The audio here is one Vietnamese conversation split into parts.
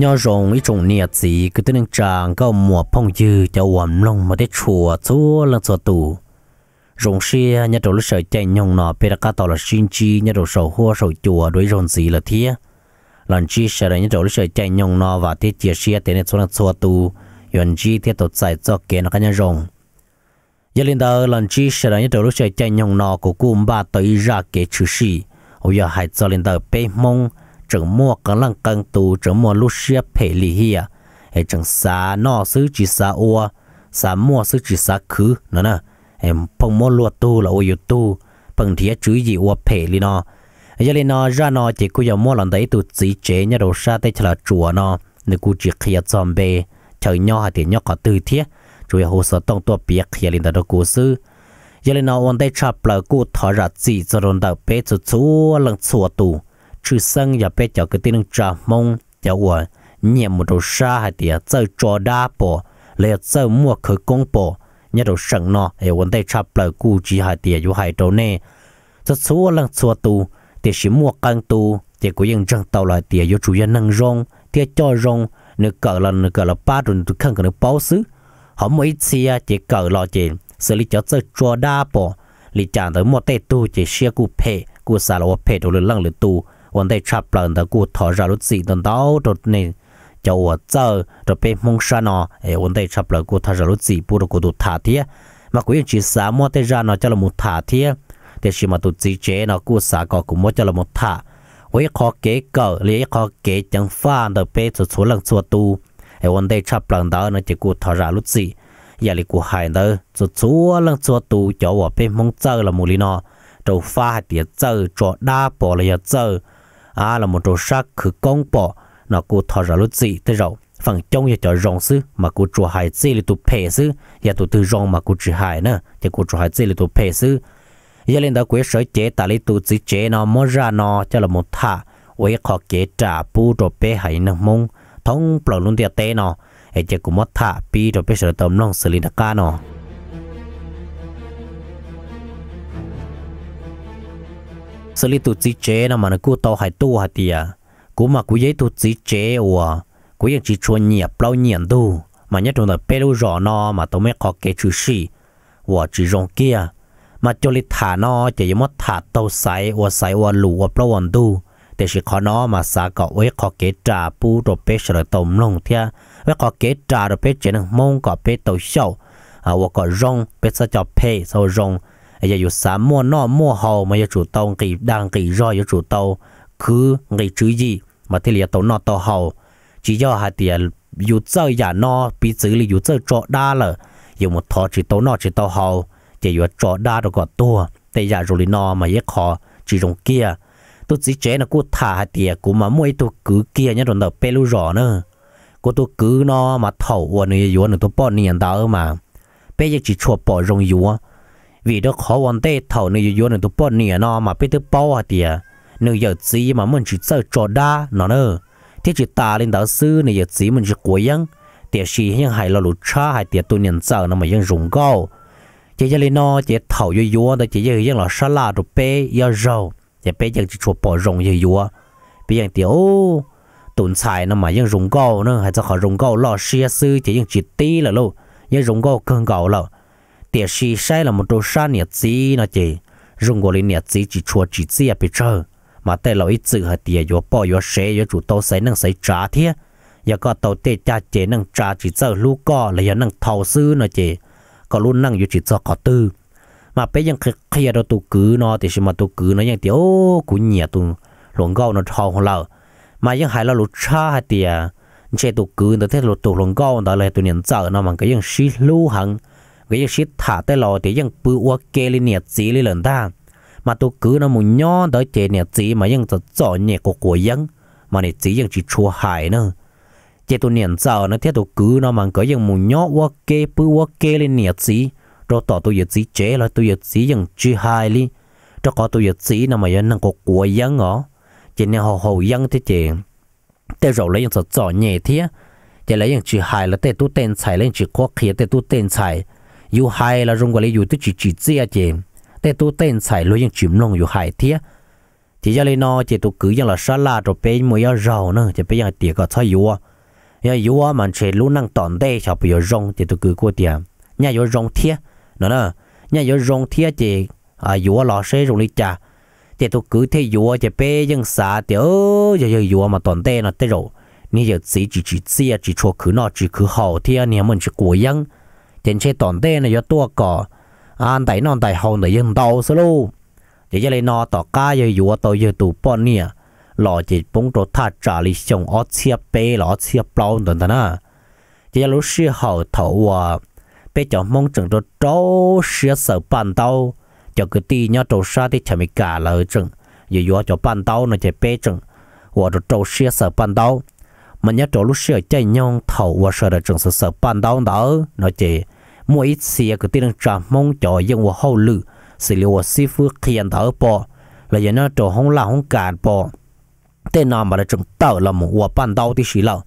nhớ rồng ý trồng nhiệt gì cứ tới nên chàng có mùa phong dư cho quầm lông mà tới chùa chúa lần chùa tù rồng xe nhà đầu lúc sợ chạy nhông nọ bê đặc tàu là xin chi nhà đầu sầu hoa sầu chùa đối rồng gì là thế lần chi sợ là nhà đầu lúc sợ chạy nhông nọ và thế chia xe tới nên chúa lần chùa tù yon chi thế tổ chạy cho kia nó cái nhà rồng giờ lên đó lần chi sợ là nhà đầu lúc sợ chạy nhông nọ của cụ ba tới ra kế chữ sĩ ôi giờ hãy cho lên đó bê mông chẳng mua cả lăng càng tù chẳng mua lúc xếp phê lì hìa hay chẳng xa nó sư chỉ xa ua xa mua sư chỉ xa khứ nó nè em phong mua lúa tu là ô yếu tu bằng thía chứ gì ua phê lì nó giờ lên nó ra nó chỉ có giờ mua lần đấy tụ chỉ chế nhà đồ xa tay là chùa nó nếu cứ chỉ khía zombie chờ nhau hay thì nhau có tư thiết rồi hồ sơ tông tua bia khía lên đồ cố sư giờ lên nó ổn tay chả là cố thọ ra chỉ cho đồn đầu bé cho chú lần chùa tù chữ sân giờ bé cháu cái tiếng trà mông cháu ở nhiệm một đồ sa hay thì chơi trò đa bộ lấy chơi mua khởi công bộ nhà đồ sân nó ở vấn đề chập lại cú chỉ hay hai đầu nè cho số lần số tu thì chỉ mua căn tu thì cũng ยัง chẳng tàu lại chủ yếu năng rong thì cho rong nếu cỡ là nếu cỡ là ba tuần tu không cỡ nếu bao xứ họ mới xia chỉ cỡ là chỉ xử lý cho chơi trò đa bộ lý chẳng tới một tay tu chỉ xia cú phê cú xả là phê đầu lưng lưng tu วันได้ชับเปล่าแต่กูถอดราลุสีตอนเต้าตัวนี่จะว่าเจอตัวเป็นมงชานอเอวันได้ชับเปล่ากูถอดราลุสีปูรกูดูท่าเทียมากูยังจีสามวันได้จานอจะละมุท่าเทียแต่ชิมาตุจีเจนอกูสาก็กูมจะละมุท่าวิขอเก๋เก่าเลยขอเก๋จังฟ้าตัวเป็นสุดสุดหลังสัวตูเอวันได้ชับเปล่าเต้านะจะกูถอดราลุสีอย่าลิกูหายเด้อสุดสัวหลังสัวตูจะว่าเป็นมงเจอละมุลีนอตัวฟ้าเดียเจอจอดด้าปอเลยเจอ à là một trò sắc khử công bỏ nó cô thọ ra lúc gì tới rồi phần trong giờ cho rong sư mà cô chùa hải dễ là tụ phê sư giờ dạ tụ từ rong mà cô chỉ hải nữa thì cô chùa hải dễ là tụ phê sư giờ dạ lên đó quế sở chế ta lấy tụ chỉ chế nó mới ra nó cho là một thả quế khó kế trả bu rồi bé hải nâng mông thống bỏ luôn tiệt tê nó ấy chế cũng mất thả pi rồi bé sở tầm lòng xử lý đặc ca nó สลิตุจีเจนะมันกูโตหายตัวหายเตียกูมากูย่งตุจีเจวะ กูยังจีชวนเงียบเปล่าเงียนดู มันยัดตรงนั้นเปรูรอนอมาตัวไม่ขอเกชูชีวะจีรงเกียมาจุลิฐานอจะยมดถาโตใสวัวใสวัวหลูวัวเปล่าวันดู แต่ชิคอนอมาสาเกาะไว้ขอเกจาปูตัวเปชระตมลงเทียไว้ขอเกจาตัวเปเจนมงกอเปเตวเช่าวาวก็รงเป็ดสะจอบเพศเสารง giờ dù sáng mua nọ mua hầu mà giờ chủ tàu kỳ đang kỳ rồi giờ chủ tàu cứ ngày chữ gì mà thì là tàu nọ tàu hầu chỉ do hai tiền à, dù chơi giả nọ bị xử lý dù chơi trọ đa là dù một thọ chỉ tàu nọ chỉ tàu hầu chỉ dù trọ đa được có tua để giờ rồi nọ mà giờ khó chỉ trong kia tôi chỉ chế là cô thả hai tiền cô mà mua tôi cứ kia nhá rồi nợ pelu rõ nữa cô tôi cứ nó mà thầu uổng này uổng này tôi bỏ niệm đó mà bây giờ chỉ chua bỏ rong uổng vì đó khó vấn tế thầu nếu yếu nên tụ bỏ nè nó mà biết tụ bỏ hả tiệt nếu yếu gì mà mình chỉ sợ trò đa nó nữa thế chỉ ta lên đạo sư nếu yếu gì mình chỉ cố gắng tiệt sĩ nhưng hay là lũ cha hay tiệt tụ nhận sợ nó mà vẫn rủng cao chỉ cho lên nó chỉ thầu yếu yếu đó chỉ yếu là sa la tụ bé yếu râu, chỉ bé chỉ chỉ bỏ rồng yếu yếu bây giờ tiệt ô tồn xài nó mà vẫn rủng cao nữa hay cho họ rủng cao lo xia sư chỉ vẫn chỉ tí là lâu vẫn rủng cao cơn cao lâu tiền sĩ sai là một đồ sa nhiệt gì nó chỉ dùng gọi nhiệt gì chỉ chua chỉ gì à bị chờ mà tay lão ít sự hạt tiền vô bỏ vô xe vô chủ tàu xây năng xây trả thế giờ có tàu tê cha chế năng trả chỉ giờ lú co là giờ năng thầu sư nó chỉ có luôn năng vô chỉ cho có tư mà bây giờ khi giờ tụ cứ nó thì xem mà tụ cứ nó ยัง tiểu cũng nhiệt tụ luồng gạo nó thầu không lâu mà ยัง hay là lú cha hạt tiền chế tụ cứ nó thế lú tụ luồng gạo đó là tụ nhận giờ nó mà cái ยัง xí lú hằng cái gì thả tới lò thì vẫn bự quá kê lên nhiệt gì lên lần ta mà tôi cứ nó muốn nhỏ tới chế nhiệt gì mà vẫn cho rõ nhiệt của của vẫn mà nhiệt gì vẫn chỉ chua hại nữa chế tôi niệm giờ nó thế tôi cứ nó mà cái vẫn muốn nhỏ quá kê bự quá kê lên nhiệt gì rồi tỏ tôi nhiệt gì chế là tôi nhiệt gì vẫn chỉ hại đi cho có tôi nhiệt gì nó mà vẫn năng của của vẫn ó chế nên hồ hồ vẫn thế chế tới rồi lấy vẫn cho rõ nhiệt thế chế lấy vẫn chỉ hại là tới tôi tên xài lên chỉ khó khía tới tôi tên xài dù hai là rung qua lấy dù tức chỉ chỉ dễ chế tại tôi tên xài lối những chìm lòng dù hai thế chỉ cho lên nó chỉ tôi cứ như là sa la rồi bé mới 要 rau nữa chỉ bé yang tiệt có sai yếu à ya yếu à mà chỉ lúc năng tòn đây chả bây giờ rong chỉ tôi cứ qua tiệt nhà yếu rong thế nữa nữa nhà yếu rong thế chỉ à yếu là sẽ rồi lấy cha chỉ tôi cứ thấy yếu chỉ bé yang xả tiệt ơi giờ giờ yếu mà tòn đây nó tới rồi 你就自己去自己去出去，那去去好天，你们去过样。trên xe tòn tê này cho tua cỏ an tại non tại hầu này dân tàu sơ lu chỉ cho lấy nó tỏ cá giờ dùa tàu giờ tù bọn nè lọ chỉ bông trộn thà trả lý chồng ót xia bê lọ xia bao tần tần à chỉ cho lúc xia hầu thầu à bê cho mong chừng trộn trâu xia sợ bàn tàu cho cứ ti nhau trộn xa thì chả mi cả lời chừng giờ dùa cho bàn tàu nó chỉ bê chừng hoặc trộn trâu xia sợ bàn tàu mà nhớ chỗ lúc xưa chạy nhong thầu và sợ là trường sợ sợ ban đau đó nó chỉ mỗi ít xìa cái tiếng trà mong cho dân và hậu lự xử lý và sĩ phu khiên thở bỏ là giờ nó chỗ không là không cản bỏ tên nào mà là trường tàu là một và ban đầu thì xí lợ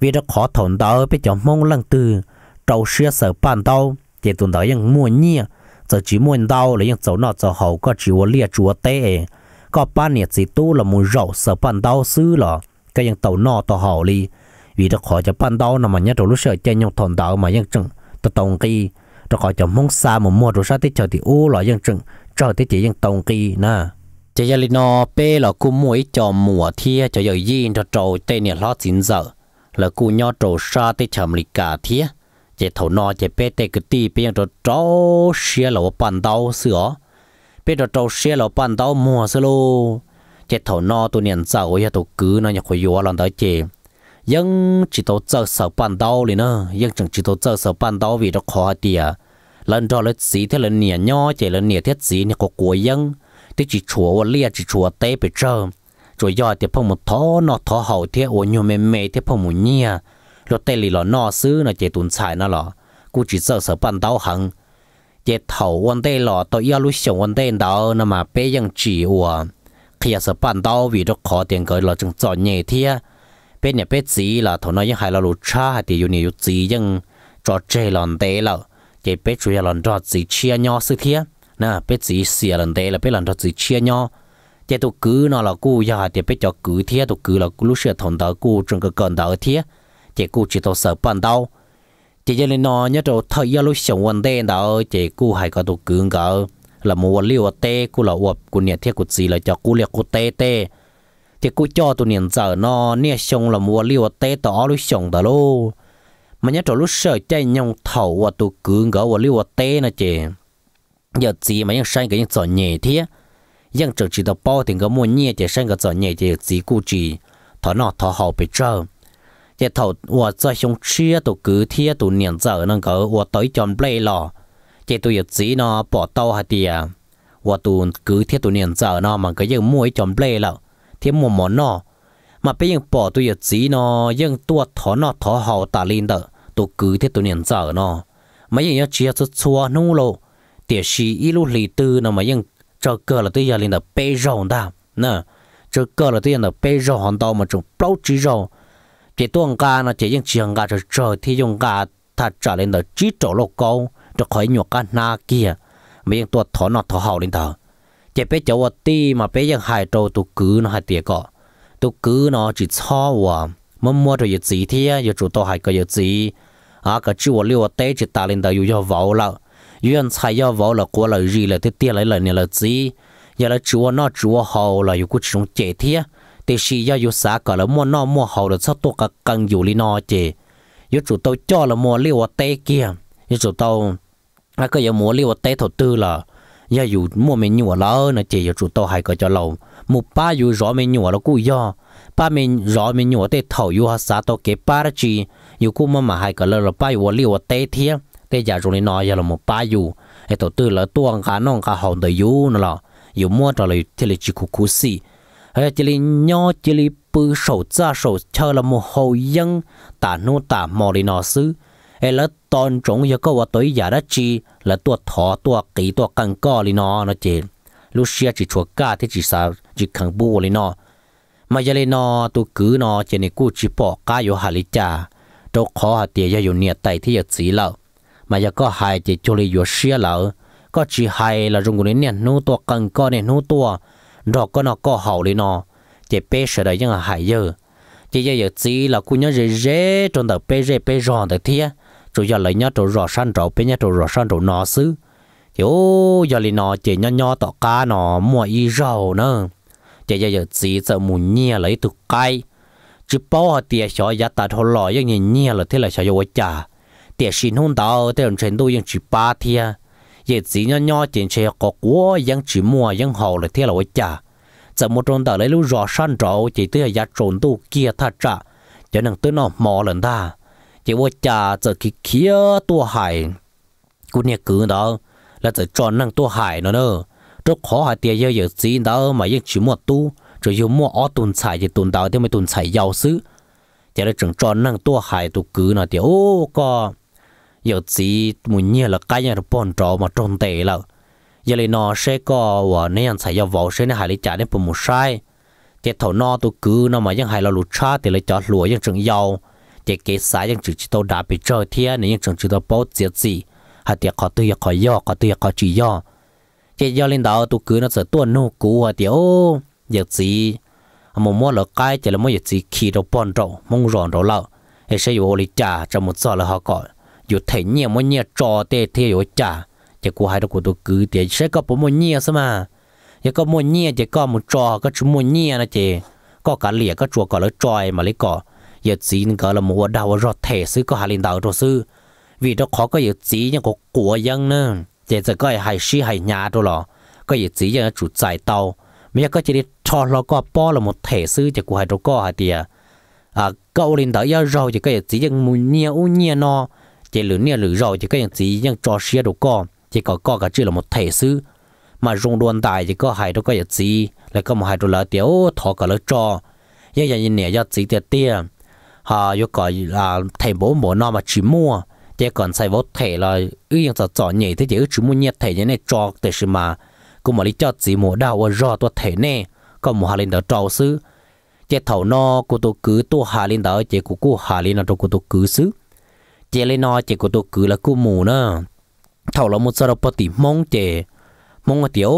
vì nó khó thổn đó biết cho mong lăng từ trâu xưa sợ ban đầu, chỉ tụi đó dân mua nhia giờ chỉ mua đau là dân chỗ nọ chỗ hậu có chỉ và lia chúa tê có ban nhiệt gì tu là một rậu sợ ban đầu xứ rồi cái dân tàu nọ tàu hậu đi vì đó khỏi cho ban đầu nằm mà nhớ rồi lúc chơi nhung thòn đạo mà dân chừng tàu tàu kỳ đó khỏi cho mong xa mà mua rồi sao tới chờ thì u loại dân chừng chờ tới chỉ dân tàu kỳ nè chỉ giờ nó bê là cú mũi cho mùa thia cho giờ yên cho trầu tên nhà lót chín giờ là cú nho trầu sa tới chầm lì cả thia chỉ thầu nọ chỉ bê tê cái tì bê cho trầu xe là bàn đầu sửa bê cho trầu xe là bàn đầu mua sơ chế thầu nó tụi niên giàu ấy tụi cứ nó nhặt khối yếu lần tới chế nhưng chỉ tụi chơi sợ bàn đau liền nữa nhưng chẳng chỉ tụi chơi sợ bàn đau vì nó khó tiệt à. lần đó lần gì thế lần nhẹ nhó chế lần nhẹ thiết gì nhặt có cuối nhưng thì chỉ chùa và lia chỉ chùa tế bị trơ rồi giờ thì phong một thó nó thó hậu thế ổ nhiều mềm mềm thế phong một nhia rồi tê lì lọ nó xứ nó chế tuần xài nó lọ cũng chỉ sợ sợ bàn đau hằng chế thầu quan tê lọ tôi yêu lúc sống quan tê đó nó mà chỉ ủa khi sợ bàn đau vì rất khó tiền cái là chừng chọn nhẹ thế bên nhà bên gì là thằng nó những hai là lụt cha hay thì dùng nhiều gì nhưng cho chơi lần tệ là cái bên chủ nhà lần cho gì chia nhau sự thế nè bên gì xỉa lần tệ là bên lần cho gì chia nhau cái tôi cứ nó là cứ giờ thì bên cho cứ thế tôi cứ là lúc xưa thằng đó cứ trong cái cần đó thế cái cứ chỉ tôi sợ bàn đau cái cho nên nó nhớ rồi thời gian lúc sống vấn đề đó cái cứ hay cái tôi cứ cái là mua liều tê cú là uập cú nè thiệt cú gì là cho cú liệt cú tê tê thì cú cho tụi nền giờ nó nè xong là mua liều tê tỏ lúc xong đó lô mà nhớ trò lúc sợ chạy nhông thầu và tụi cứ ngỡ và liều tê nè chị giờ gì mà những sang cái những giỏ nhẹ thế nhưng trở chỉ tập bao thì có mua nhẹ chỉ sang cái giỏ nhẹ chỉ gì cú chỉ thọ nọ thọ hậu bị trơ chỉ thầu và cho xong chia tụi cứ thế tụi nền giờ nó có và tới chọn play lò chỉ tôi giật dĩ nó bỏ tàu hạt tìa à? và tôi cứ thiết tôi niệm giờ nó mà cứ giờ mua chấm ple lợ thiết mồm mồm nó mà bây giờ bỏ tôi giật dĩ nó nhưng tua thó nó thó hậu ta lên đỡ tôi cứ thiết tôi niệm giờ nó mấy giờ chia cho xua nô lô, để sĩ ít lúc lì tư nó mà nhưng cho cơ là tôi giờ lên đỡ bê rồng đó, nè cho cơ là tôi giờ đỡ bê rồng hòn tàu mà chúng bao chỉ rồng chỉ tuồng ca nó chỉ những chuyện ca cho trời thì dùng ca thật trở lên đỡ chỉ chỗ lộc câu cho khỏi nhọc cả na kia mấy anh tuột thỏ nọt thỏ hậu lên thở chỉ bé cháu ti mà bé giang hại trâu tụ cứ nó hại tiệt cọ tụ cứ nó chỉ cho và mà mua cho yết gì thế yết chủ tôi hại cái yết gì à cái chữ của liu tế chỉ ta lên thở yêu cho vào là yêu anh xài yêu vào là qua là gì là thế tiền lại là nhà là gì giờ là chúa nó chúa hậu là yêu của chúng chế thế thì chỉ yêu yêu xã cả là mua nó hậu là sao tôi cả cần yêu li nó chế yêu chủ tôi cho là mua liu tế kia yêu chủ tôi à cái giờ mua liu tết thổ tư là giờ dù mua mình nhua lỡ nó chỉ chủ tàu hay có cho lâu một ba dù rõ mình nhua nó cú ba mình rõ mình nhua tết thầu dù sa tàu kế ba chi dù cú mà mà hay có lỡ là ba dù liu tết thiệt tết giờ chúng này nói giờ là một ba dù cái thổ tư là tuang cá non cá hòn đời dù nó là mua cho lời thì là chỉ cú cú xì hay chỉ là nhỏ chỉ là bự sầu ra sầu chơi là một hậu dân tả nô tả mò đi nó xứ เอแล้วตอนจงยก็ว่าตัวย่าดจีแล้วตัวถอตัวกีตัวกังก้อลีนอนะเจนลูเซียจิชัวก้าที่จิสาวจิขังบูลีนอมายลเลนอตัวกือนอเจนกูจิปอก้าอยู่ฮาลิจาตกขอหาเตียอยู่เนียไตที่ยาสีเหล่ามายก็หายจิจุลิอยู่เชียเหล่าก็จีหายละจงกุนเนี่ยนู้ตัวกังก้อเนี่ยนู้ตัวดอกก็นอก็เห่าลีนอเจเป้เฉดยังหายเยอะเจอยากสีเ่ากูเนี่ยเร่จนเดาเป้เร่เป้รอนแตเทีย rồi giờ lấy nhá trâu rò san trâu bên nhá trâu rò san trâu nó xứ yo giờ lấy nó chỉ nhá nhó tọ cá nó mua y rau nữa chỉ giờ giờ chỉ sợ mù nhia lấy tụ cay chứ bao hạt tiền xỏ giá tạt hồ lò giống như nhia là thế là xỏ vô chả tiền xin hôn tao tiền trên đôi giống chỉ ba thia giờ chỉ nhá nhó tiền xe có quá giống chỉ mua giống hậu là thế là vô chả giờ một trong tờ lấy lú rò san trâu chỉ tới giá trộn tu kia thật trả cho nên tới nó mò lần ta chỉ vô cha giờ khi kia tua hải cũng nhẹ cứ đó là giờ chọn năng tua hải nó nữa rất khó hải tiền giờ giờ gì đó mà yên chỉ mua tu rồi yêu mua ở tuần xài thì tuần đầu thì mới tuần xài giàu xứ chỉ là chẳng chọn năng tua hải tu cứ nó thì ô co giờ gì muốn nhẹ là cái nhà bọn trò mà tròn tệ là giờ này nó sẽ có và nên xài giàu vào sẽ nên hải lấy trả đến phần sai chỉ thầu no tu cứ nó mà yên hải là lụt cha thì lấy trả lụa yên chẳng giàu thì cái xã những chữ chỉ tao đã bị chơi thiên này những chữ tao bao chết gì hạt tiệc có tư có yo có tư có chỉ yo chỉ yo lên đó tôi cứ nó sẽ tuôn nô cũ hạt tiệc ô giật gì mà mua lợn cái chỉ là mua giật gì khi đâu bòn rổ mong ròn rổ lợn hay sẽ yêu lì trả cho một giờ là họ gọi yêu thể nhiều mua nhiều trò tê thế yêu trả chỉ của hai đó của tôi cứ thì sẽ có bốn mua nhiều sao mà chỉ có một trò có chú mua nhiều là chỉ có cả lìa có chùa có lỡ mà lấy cỏ giờ chỉ gọi là mua đầu rồi thể sư có hà linh đạo rồi sư vì đó khó có giờ chỉ những cái của dân nữa giờ giờ có hay sĩ hay nhà rồi lo, có giờ chỉ những chủ giải tàu mấy có chỉ đi cho lo có bỏ là một thể sư chỉ của hai đồ à, có hai tiề à cậu linh đạo giờ rồi thì có giờ chỉ những mua nhiều nhiều no chỉ lửa nhiều lửa rồi thì có giờ chỉ những cho sĩ đó có chỉ có có cái chỉ là một thể sư mà rung đồn tại thì có hai đồ có giờ chỉ là có một hai đồ là tiểu thọ cả lỡ cho giờ giờ như nè giờ chỉ tiệt tiệt họ yêu cầu là thầy bố mổ nó mà chỉ mua chỉ còn sai vô thể là ư yên cho chọn nhỉ thế chứ chỉ mua nhiệt thể như này cho thế sự mà cũng mà lý cho chỉ mua đau và rõ tôi thể nè có một hà linh đó trâu xứ chỉ thầu nó của tôi cứ tôi hà linh đó chỉ của cô hà lên đó của tôi cứ xứ chỉ lên nó chỉ của tôi cứ là cô mù nữa thầu là một giờ bớt tỉ mong chỉ mong là tiểu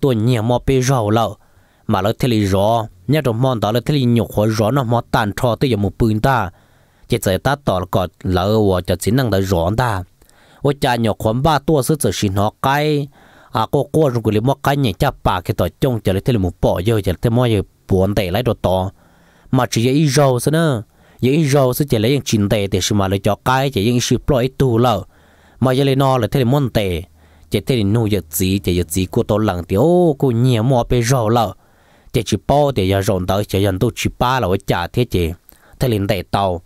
tôi nhẹ mò bê rau lợ mà nó thế lý rõ nhà trong mòn đó là thế linh nhục hóa rõ nó mò tàn trò tới giờ một bùn ta chỉ giờ ta tỏ là còn lỡ và cho chính năng đã rõ ta và cha nhục hóa ba tua sức giờ xin họ cái à cô cô rồi cái mò cái nhảy cha bà cái tỏ trông chờ lấy thế linh một bỏ giờ chờ thế mò buồn tệ lấy đồ to mà chỉ giờ ít râu nữa giờ ít râu sao lấy những chín tệ để xem mà lấy cho cái chỉ những sự ploy tu lợ mà lấy nó là thế linh mòn tệ chỉ thế linh nuôi giờ gì chỉ giờ gì cô tôi lặng tiêu cô nhiều mò bị râu lợ chỉ chỉ bao để giờ rộn tới chỉ dân tôi chỉ ba là với trả thế chứ, thế liền để tàu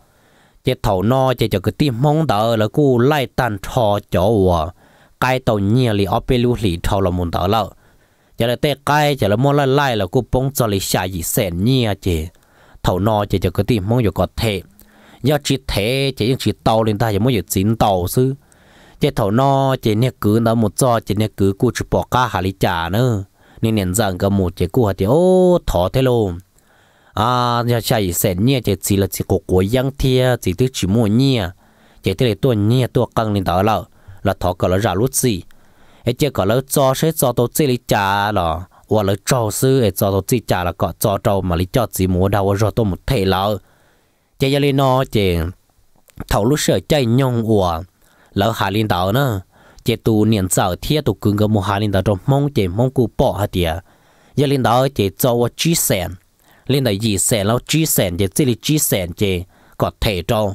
chỉ thầu no chỉ cho cái tim mong đỡ là cô lại tan trò chỗ vợ cái tàu nhia li ở bên lưu lì thầu là muốn đỡ lợ giờ là tê cái giờ là mua lại lại là cô bông cho lì xả gì sẹn nhia chị thầu no chỉ cho cái tim mong có thể giờ chỉ thế chỉ chỉ tàu lên ta giờ mới giờ chín tàu chứ, chỉ thầu no chỉ nè cứ nó một cho chỉ nè cứ cô chỉ bỏ cả hà lì trả nữa nên nhận rằng cái một cái cú hạt ô thọ thế lô à nhà chạy sẽ nhẹ chỉ chỉ là chỉ có cuối giang thia chỉ tức chỉ mua nhẹ chỉ tức là tôi nhẹ tôi căng lên đó là là thọ cả là ra lút gì ấy chỉ cả là cho sẽ cho tôi chỉ lý trả là hoặc là cho sư ấy cho tôi chỉ trả là có cho trâu mà lý cho chỉ mua đâu rồi tôi một thể là chỉ giờ lên nó chỉ thầu lúc sợ chạy nhông ủa lỡ hạ lên đó nữa chế tu niệm sợ thiết tu cứng cái mô hà linh đó mong chế mong cụ bỏ hạt địa giờ dạ linh đó chế cho vợ chi sàn, linh đó gì sàn lâu chi sàn chế chỉ là chi sàn chế có thể cho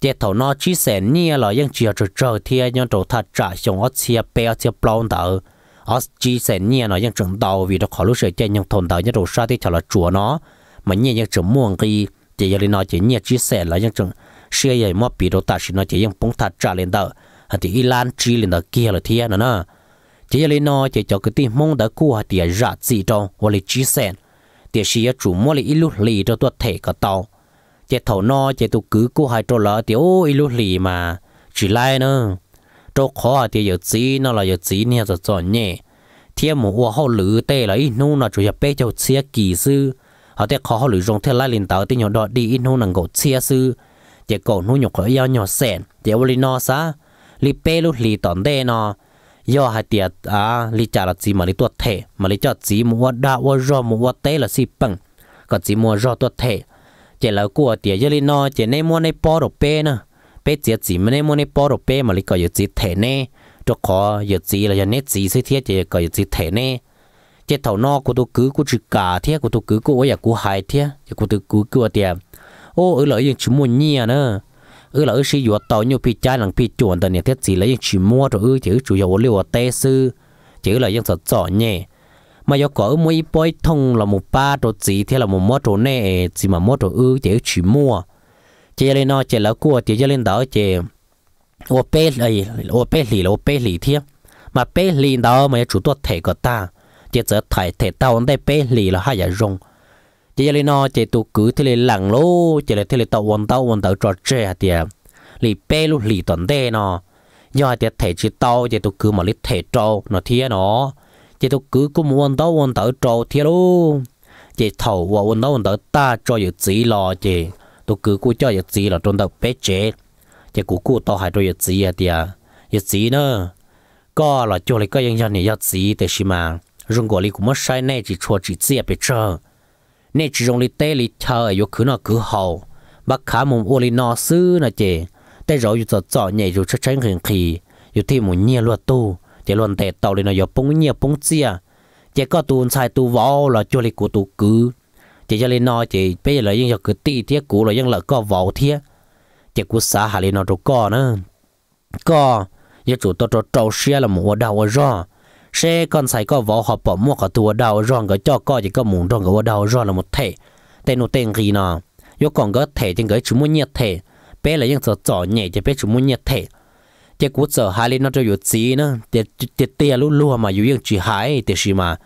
chế thầu nó chi sàn nia là những chuyện trừ trừ thiết những trò thật trả xong ở chia bèo chia plon đó ở chi sẻ nia là những trường đầu vì nó khó lúc sợi chế những thôn đầu những đồ sa thì là chùa nó mà nia những trường muôn kỳ chế giờ dạ linh nó chế nia chi sẻ là những trường xưa vậy mà bị đồ ta xin nó chế những bóng thật trả lên đó hạt thì ilan chỉ là đó kia là thiên nữa nè chỉ là nó chỉ cho cái tin mong đã cua hạt thì à rạ gì trong và lấy chi sen thì chỉ à chủ mua lấy ilu lì cho tôi thể cả tàu chỉ à thầu nó chỉ tụ cứ cua hai trâu là thì ô ilu lì mà chỉ lại nữa trâu khó thì giờ chỉ nó là giờ gì nha giờ chọn nhẹ thiên một hoa hậu lử tê là ít nu nó chủ nhập bé cho chia kỳ sư họ thấy khó lử rong thế lại liền tàu thì nhỏ đọt đi ít nu nàng gỗ xe sư chỉ cổ nu nhục khỏi yêu nhỏ sẹn chỉ ô lì nó sao li pe lu li tòn đê nó do hai tiệt à li cha là gì mà li tuột thể mà li cho gì mua đa mua rò mua té là gì bằng còn gì mua rò tuột thể chỉ là của tiệt giờ li nó chỉ nên mua này po đồ pe nữa pe tiệt gì mà nên mua này po đồ pe mà li có gì thể nè cho khó giờ gì là giờ nét gì sẽ thiết chỉ có gì thể nè chỉ thầu nó của tôi cứ của chữ cả thiết của tôi cứ của ôi à của hai thiết của tôi cứ của tiệt ô ở lại những chúng mua nhia nữa ư là ư sĩ dụ tàu như phi trái lằng phi chuồn tờ này thiết gì lấy chỉ mua rồi ư chứ chủ yếu liều tê sư chứ là dân sợ sợ nhẹ mà do có mỗi bói thông là một ba đồ gì thế là một mốt đồ nè chỉ mà mốt đồ ư chỉ chỉ mua chỉ lên nó chỉ là cua chỉ cho lên đó chỉ ô bê lì ô bê lì là ô bê lì thế mà bê lì đó mà chủ tuột thể của ta chỉ giờ thải thể tao đây bê lì là hai giờ rong chỉ là nó chỉ tụ cứ thì là lặng lô chỉ là thì là tàu quần tàu quần tàu trò chơi hạt tiệt lì bê lù lì tuần đê nó do hạt tiệt thể chỉ tàu chỉ tụ cứ mà lì thể trâu nó thiệt nó chỉ tụ cứ cũng quần tàu quần tàu trâu thiệt luôn chỉ thầu và quần tàu quần tàu ta cho dự chỉ lo chỉ tụ cứ cũng cho dự chỉ là trong tàu bé chế chỉ cũng cũng tàu hai cho dự chỉ hạt tiệt dự chỉ nữa có là cho lại cái những nhân này dự chỉ thế mà rung gọi lì cũng mất sai này chỉ cho chỉ chỉ biết chơi nên chỉ dùng li tê li chờ ở chỗ cứ nó cứ hậu và khá mồm ô li nó sư nó chè tê rồi dù tọt tọt nhảy dù chắc chắn hình khí dù thì muốn nhia luật tu chỉ luôn tệ tàu li nó dù bông nhia bung chia chỉ có tu sai tu võ là cho li của tu cứ chỉ cho li nó chỉ bây giờ là ยัง cứ ti thiết cũ là ยัง là có võ thiết chỉ của xã hà li nó đâu có nữa có giờ chủ tôi trâu xe là một đầu ra sẽ còn sai có vỏ họ bỏ mua cả tua đầu rong cái cho coi chỉ có muốn rong cái đầu rong là một thể tên nó tên gì nào, yo còn có thể trên cái chúng muốn nhiệt thể bé là những sợ trò nhẹ thì bé chúng muốn nhiệt thể chỉ cú sợ hai lên nó cho yo gì nữa để để tiền luôn luôn mà yo những chỉ hai để gì mà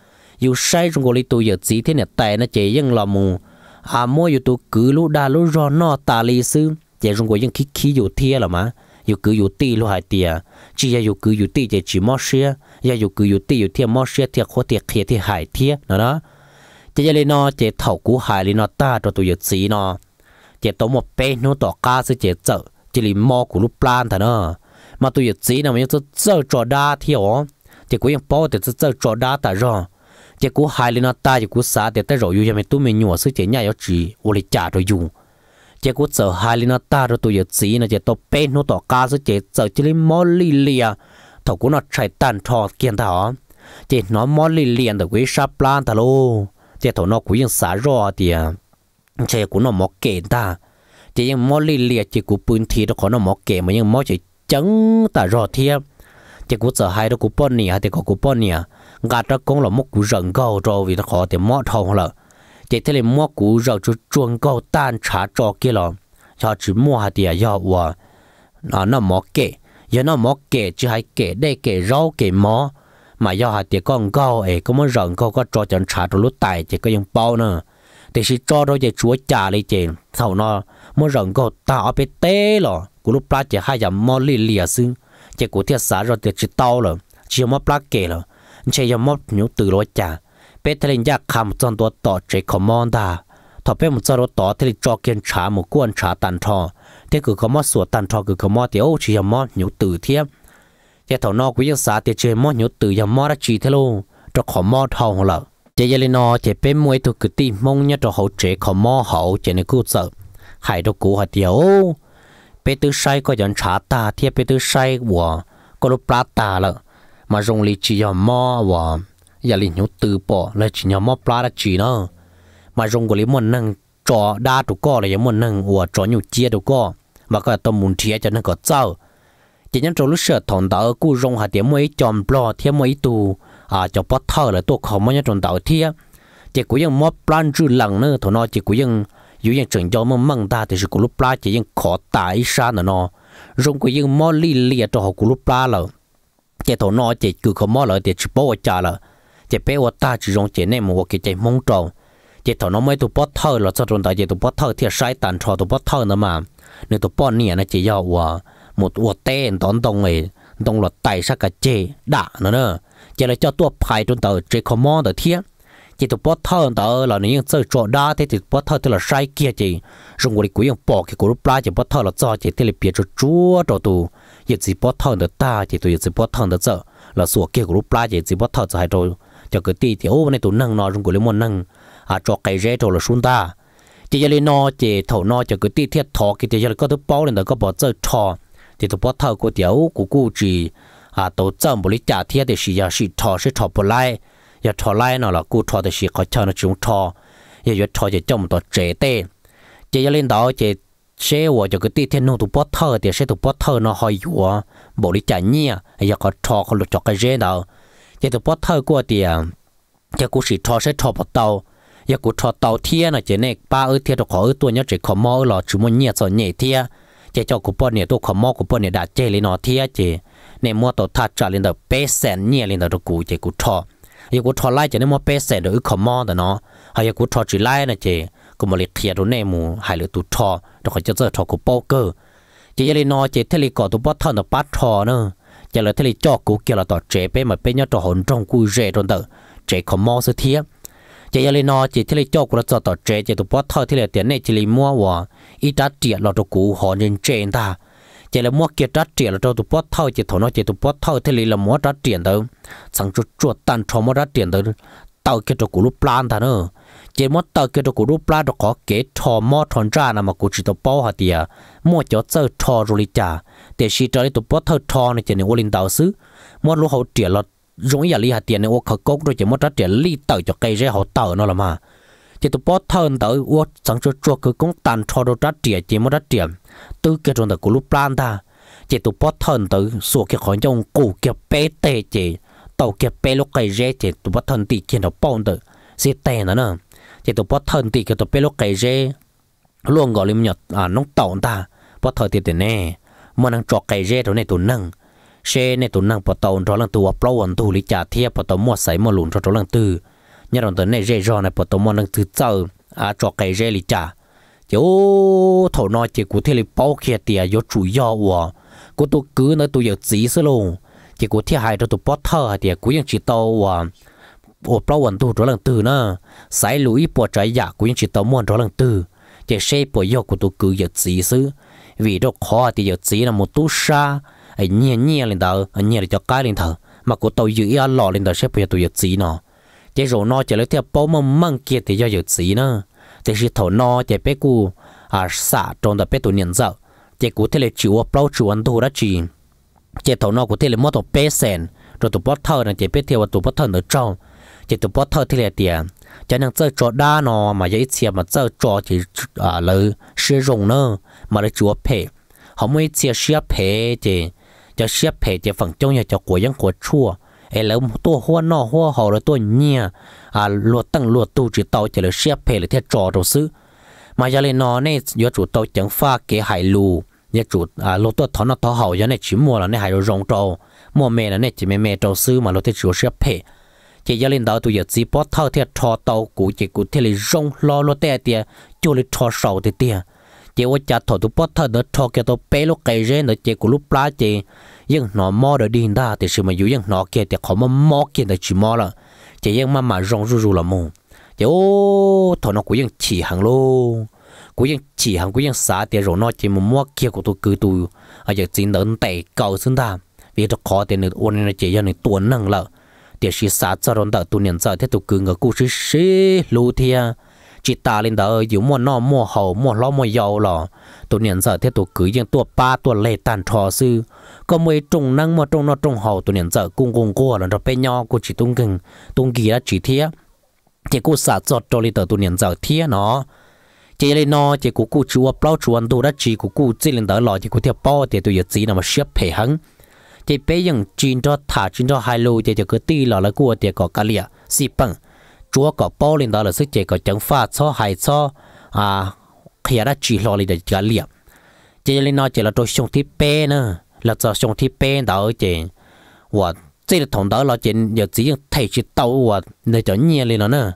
yo sai trong cái lý tôi yo gì thế này tại nó chỉ những là mù à mua yo tôi cứ lúc đa lúc rong nó ta lý sư chỉ trong cái những khí khí yo thiệt là mà 有 cứ 有地路海地啊，只要有 cứ 有地就只么些，要有 cứ 有地有天么些天或天黑天海天，那那，这这里呢，这头骨海里呢大着都有鸡呢，这多么白弄到家是这走，这里猫骨路烂它呢，嘛都有鸡呢，没有这走着大天哦，这个用包的这走着大的让。这股海里那大，这股沙的，但肉有下面都没鸟，是这伢要吃，我来夹着用。chế cú sợ hai linh ta rồi tụi giờ gì nó chế tao bé nó tao cá rồi chế sợ chỉ linh mò lì lì à thầu cú nó chạy tàn trò kiên thảo chế nó mò lì lì anh tụi quý sáp lan thà lô chế thầu nó quý yên xả rõ thì à. chế cú nó mò kẹn ta chế yên mò lì lì à, chế cú bún thì nó có nó mò kẹn mà yên mò chế chấn ta rò thiệp chế cú sợ hai đó cú bón nè à, thì có cú bón nè gạt ra công là mốc cú rừng cầu rồi vì nó khó thì mò thầu là chỉ thế là mua cũ rồi cho chuông cao tan trả cho kia lọ cho chỉ mua hạt tiền cho và nó nó mỏ kệ giờ nó mỏ kệ chứ hay kệ đây kệ rau kệ mỏ mà do hạt tiền con cao ấy có muốn rộng cao có cho chẳng trả rồi lúc tài chỉ có dùng bao nữa thì chỉ cho thôi chỉ chúa trả lấy sau nó muốn rộng cao ta ở bên tê lọ của lúc ba chỉ hai giờ mò lì lìa xứ chỉ của thiết xã rồi chỉ tao rồi chỉ mò ba kệ rồi chỉ giờ mò nhiều từ lối bé thay lên giác khám chân tua tỏ chế khó mòn ta thọ bé một chân tỏ thay lên cho kiên trả một quan trả tàn thọ thế cứ có mò sủa tàn thọ cứ có mò thì ô chỉ yếm mò thiếp thế thọ nó quý dân xã thì chế mò nhũ tử yếm mò đã chỉ thế cho khó mò thọ lợ chế gia lên nó chế bé muối thuộc cứ tìm mong nhất cho hậu chế khó mò hậu chế này cứ sợ hải đồ cũ hạt tiểu bé tư sai có dân trả ta thiếp bé tư sai của có lúc plata lợ mà dùng lý chỉ yếm อย่าลินยุตือปอเลยจีนยอมปลาละจีเนาะมารงกุลิมันนั่งจอดาตุก็เลยมันนั่งหัวจออยู่เจียตุก็มาก็ต้มมุนเทียจะนั่งก็เจ้าจีนจอลุเสือถอนตากูรงหาเดียมวยจอมปลอเทียมวยตูอาจะปอเท่าเลยตัวเขามันยังจนตาเทียเจ้ากูยังมอบปลานจืดหลังเนอะถอนอเจ้ากูยังอยู่ยังจนยอมมั่งตาแต่สิกูลุปลาเจ้ายังขอตายซาเนาะรงกูยังมอลีเลียตัวกูลุปลาเลยเจ้าถอนอเจ้ากูเขามอเลยเจ้าชิบโป้จ่าเลย chế bé ô ta chỉ rong chỉ này mà cái chế mong trâu chế thằng nó mới tụ bắt thơ là cho chúng ta chế tụ bớt thơ thì sai tàn cho tụ bớt thơ nữa mà nếu tụ bớt nè nó chỉ do ô một ô tên đón đông ấy đông là tài sắc cái chế đã nữa nữa chế là cho tụ phải chúng ta chế command được thiệt chỉ tụ bớt thơ đó là những chơi trò đa thế thì bớt thơ tức là sai kia chỉ dùng cái cuối dùng bỏ cái cuối plá chỉ bớt thơ là cho chỉ tức là biết cho chúa cho tụ giờ chỉ bớt thơ được ta chỉ tụ giờ chỉ bớt thơ được giờ là sủa kia cuối plá chỉ chỉ bớt thơ cho hai rồi cho cái tí thì ô này tụ nâng nó dùng của lấy món năng à cho cái rễ cho là xuống ta chỉ giờ lấy nó chỉ thầu nó cho cái tí thiết thọ cái chỉ giờ có thứ bao lên đó có bỏ chơi thọ thì tụ bỏ thầu của tiểu của cụ chỉ à tổ chậm bồi trả thiết thì xì giờ xì thọ xì thọ bồi lại giờ thọ lại nó là cụ thọ thì xì có chờ nó chúng thọ giờ giờ thọ chỉ trong tổ trẻ tê chỉ giờ lên đó chỉ xe của cho cái tí thiên nông tụ bỏ thơ thì xe tụ bỏ thơ nó hơi yếu bồi trả nhia giờ có thọ có lục cho cái rễ nào giờ tôi bắt thơ qua thì giờ cũng chỉ cho sẽ cho bắt đầu giờ cũng cho đầu thiên là chỉ này ba ở thiên được khó ở tôi nhớ chỉ khó mò là chỉ muốn nhẹ cho nhẹ thiên chỉ cho cũng bắt nhẹ tôi khó mò cũng bắt nhẹ đã chế lên nó thiên chỉ nên mua tàu thắt trả lên đầu bé sen nhẹ lên đầu được cũ chỉ cũng cho giờ cũng cho lại chỉ nên mua bé sen được khó mò đó nó hay giờ cũng cho chỉ lại là chỉ cũng một liệt thiên đồ này mù hay là tụt cho đó còn cho giờ cho cũng bao chỉ giờ lên nó chỉ thế là có tụt bắt thằng nó bắt cho nữa giờ là thế này cho cú kia là tỏ trẻ bé mà bé nhớ trò hồn trong cú rẻ trong tờ trẻ không mò sự thiếp chỉ giờ lên nó chỉ thế này cho cú là cho tỏ trẻ chỉ tụi bắt thôi thế này tiền này chỉ lấy mua và ít đã tiền là cho cú họ nên trẻ ta chỉ là mua kia đã tiền là tụi bắt thôi chỉ thằng nó chỉ tụi bắt thôi thế này là mua đã tiền đâu sang chỗ chuột tan cho mua đã tiền đâu tao kia cho cú lúc plan ta nữa chỉ mua tao kia cho cú lúc plan tụi có kế cho mua thằng ra nằm mà cú chỉ tụi bao hạt tiền mua cho chơi thò rồi cha tiền sĩ cho đấy tụi bớt thơ thò này tiền ô linh tàu xứ mỗi lúc họ tiền là giống như là tiền này ô khởi cốc rồi chỉ mỗi trái tiền li tờ cho cây rễ họ tờ nó là mà chỉ tụi bớt thơ tờ ô chẳng cho cho cứ cũng tàn cho đồ trái tiền chỉ mỗi trái tiền tư kia trong tờ của lúc plan ta chỉ tụi bớt thơ tờ sổ kia khỏi trong củ kia bé tê chỉ tàu kia bé lúc cây rễ chỉ tụi bớt thơ tì kia nó bao tờ sẽ tè nữa nè chỉ tụi bớt thơ tì kia tụi bé lúc cây rễ luôn gọi là nhỏ à nông tàu ta bớt thơ tiền nè มันนังจอกไก่เร่ตัวในตัวนั่งเชในตัวนั่งปะตอนรอลังตัวเปล่าวันตัวลิจ่าเทียปะตอมอดใส่มอหลุนรอตัวลังตือเนี่ยตอนตัวในเร่รอในปะตอมอนังตือเจ้าอาจอกไก่เร่ลิจ่าเจ้าถอนอเจกูเทลิเป้าเขียเตียยจุยยอวัวกูตัวกือในตัวอยากจีสลงเจกูเทียหายตัวตัวป๊อตเตอร์เตียกูยังจีโตวัวโอ้เปล่าวันตัวรอลังตือนะสายลุยปวดใจอยากกูยังจีโตมอนรอลังตือเจเช่ปวยยอกูตัวกืออยากจีซื้อ vì đó khó thì giờ chỉ là một tú sa ấy nhẹ nhẹ lên đầu ấy nhẹ cho cái lên thở mà của tôi giữ ở lò lên đầu sẽ bây giờ tôi giờ chỉ nó chỉ rồi nó chỉ lấy theo bao mông mang kia thì do giờ chỉ nữa thế thì thầu nó chỉ bé cu à xả trong đó bé tôi nhận dạo chỉ cụ thể là chịu ở bao chịu ăn đồ ra chỉ chỉ thầu nó cụ thể là mất tổ bé sen rồi tổ bắt thở là chỉ bé theo tổ tụ bắt thở nữa trong chỉ tụ bắt thở thì là tiền cho nên chơi trò đa nó mà dễ chia mà chơi trò thì à lỡ sử dụng nữa mà là chúa phê họ mới chia sẻ phê thì cho chia phê thì phần trong nhà cho của dân của chùa ấy là tua hoa nọ hoa họ là tua nhia à luật tăng luật tu chỉ tàu chỉ là chia phê là theo trò đồ sứ mà giờ lên nó này do chủ tàu chẳng pha cái hải lù nhà chủ à lô tua thọ nó thọ hậu do này chỉ mua là này hải rong trâu mua mẹ là này chỉ mẹ mẹ trâu sứ mà lô theo chủ chia phê chỉ giờ lên đầu tôi giờ chỉ bỏ thao theo trò tàu cũ chỉ cũ theo là rong lo lo tè tè cho là trò sầu tè tè chế ô cha thọ tu bớt thợ nó thọ kia tu bể lúc cây rễ nó chế của lúc lá chế nhưng nó mò được đi ra thì sự mà dù nhưng nó kia thì khó mà mò kia được chỉ mò là chế nhưng mà mà rong rú ru là mù chế ô thọ nó cũng nhưng chỉ hàng lô cũng nhưng chỉ hàng cũng nhưng xả thì rồi nó chỉ mà mò kia của tu cứ tu à giờ chính đỡ tệ cầu xứng ta vì nó khó thì nó ôn nó chế cho nó tuần năng là thì sự xả cho nó đỡ tu niệm giờ thế tu cứ ngờ cú sĩ sĩ lù thia chỉ ta lên đó dù mua nọ mua hậu mua lo mua dầu lọ tụi niên giờ thế tụi cứ riêng tụi ba tụi lệ tàn trò sư có mấy trung năng mà trùng nó trùng hậu tụi niên giờ cùng cùng cua là nó bé nhỏ của chỉ tung gừng tung kỳ đã chỉ thế chỉ cô xả giọt cho lên tờ tụi niên giờ thế nó chỉ lên nó chỉ cô cô chúa bao chúa anh tụi đã chỉ cô cô chỉ lên đó lò chỉ cô theo bao thì tụi giờ chỉ là mà xếp phải hứng chỉ bé giờ chín cho thả chín cho hai lô thì chỉ cứ tì lò là cua thì có cá lìa xịp bằng chúa có bao lên đó là sức chế có chống phá cho hay cho à khi đã chỉ lo lên để trả liệp chế lên nó chỉ là tôi sống thì bé nữa là cho sống thì bé đó chế và chế là thằng đó là chế giờ chỉ thấy chỉ tàu và để cho nhẹ lên nó nữa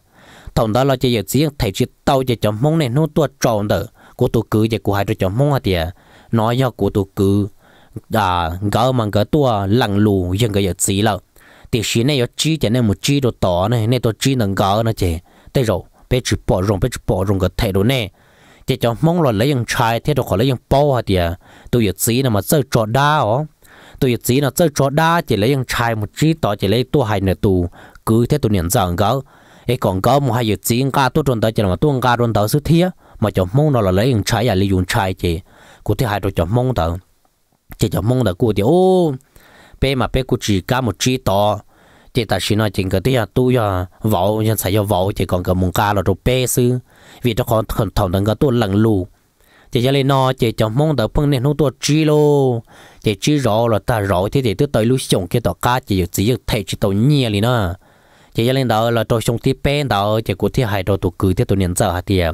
thằng đó là chế giờ chỉ thấy chỉ tàu chế cho mong này nó tua tròn đó của tôi cứ chế của hai tôi cho mong hả nói do của tôi cứ à gỡ mang gỡ tua lằng lù dân cái giờ chỉ là thì xí này có chi thì này một chi đồ tỏ này này tôi chi nâng gỡ nó chị thế rồi bé chỉ bỏ rong bé chỉ bỏ rong cái thay đồ này chỉ cho mong là lấy những trai thế đồ khỏi lấy những bao hả thì tôi giật gì nào mà chơi trò đa ó tôi giật gì nào chơi trò đa chỉ lấy những trai một chi tỏ chỉ lấy tôi hai nửa tù cứ thế tôi nhận rằng gỡ ấy còn có một hai giật gì cả tôi tròn tới chỉ là tôi cả tròn tới sự thiệt mà cho mong nó là lấy những trai à lấy dùng trai chị cụ thế hai tôi cho mong tới chỉ cho mong là cụ thì ô oh, bé mà bé cũng chỉ cá một chỉ to thì ta chỉ nói chuyện cái tiếng à, tu ya vỗ nhân sai ya vỗ thì còn cái mông ca là đồ bé sư vì cho con thằng thằng thằng cái tu lần lù thì cho lên nó chỉ cho mong đợi phân nên nó tu chỉ lo chỉ chỉ rõ là ta rõ thì thì tôi tới lúc sống cái tàu ca chỉ chỉ thấy chỉ tàu nhẹ liền nữa thì cho lên đó là tôi sống tiếp bé đó chỉ của thế hai đồ tụ cứ thế tôi nhận giờ hạt tiền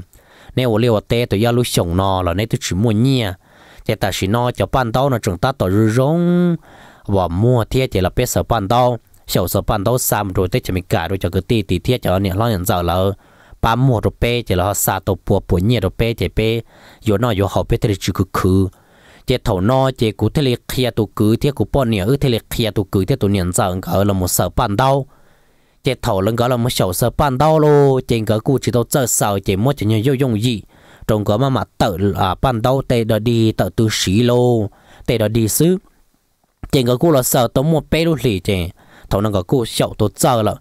nếu ở liều tê tôi ya lưu sống nó là nên tôi chỉ muốn nhẹ thì ta chỉ nó cho ban đầu nó chúng ta tàu rong và mua thiết chỉ là biết sở bàn đâu sầu sở bàn đâu xăm rồi tới chỉ mình cả rồi cho cái tì tì thiết cho nên lo nhận giờ là ba mua rồi bê chỉ là xa tổ bùa bùa nhẹ rồi bê chỉ bê yo nó yo họ bê thì chỉ cứ cứ chỉ thầu nó chỉ cứ thế là kia tụ cứ thiết cứ bọn nhẹ thế là kia tụ cứ thiết tụ nhận giờ ở là một sở bàn đâu chỉ thầu lên gọi là một sầu sở bàn đâu luôn chỉ cái cụ chỉ đâu chờ sầu chỉ mua chỉ nhẹ yo dùng gì trong cái mà mà tự à bàn đâu tê đó đi tự tư sĩ lô tê đó đi xứ chỉ có cô là sợ tống một bé luôn gì chị thằng nó có cô sợ tôi sợ là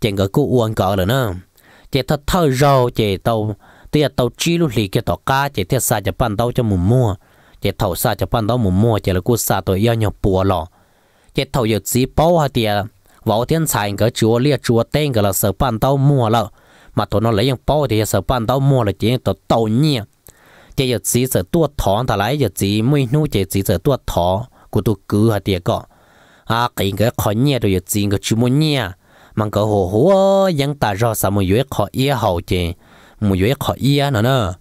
chỉ có cô uống cỡ rồi nữa chỉ thật thơ râu chỉ tàu tiệt tàu chi luôn lì cái tàu cá chỉ tiệt sao cho bàn tàu cho mù mua chỉ thầu sao cho bàn tàu mù mua chỉ là cô xa tôi yêu nhau bùa lọ chỉ thầu giờ chỉ bao hả tiệt vào thiên tài cái chúa liệt chúa tên cái là sợ bàn tàu mua lợ mà tụi nó lấy những bao thì sợ bàn tàu mua là chỉ tàu tàu nhỉ, chị giờ chỉ sợ tua thỏ thà lấy giờ chỉ mới nuôi chị chỉ sợ tua thỏ của tôi cứ hả tiệt cọ à cái cái khó nhẹ rồi giờ tiền cái chú muốn nhẹ mang cái hồ hồ yang ta ra sao mà dưới khó ia hậu chứ mà dưới khó ia nữa nữa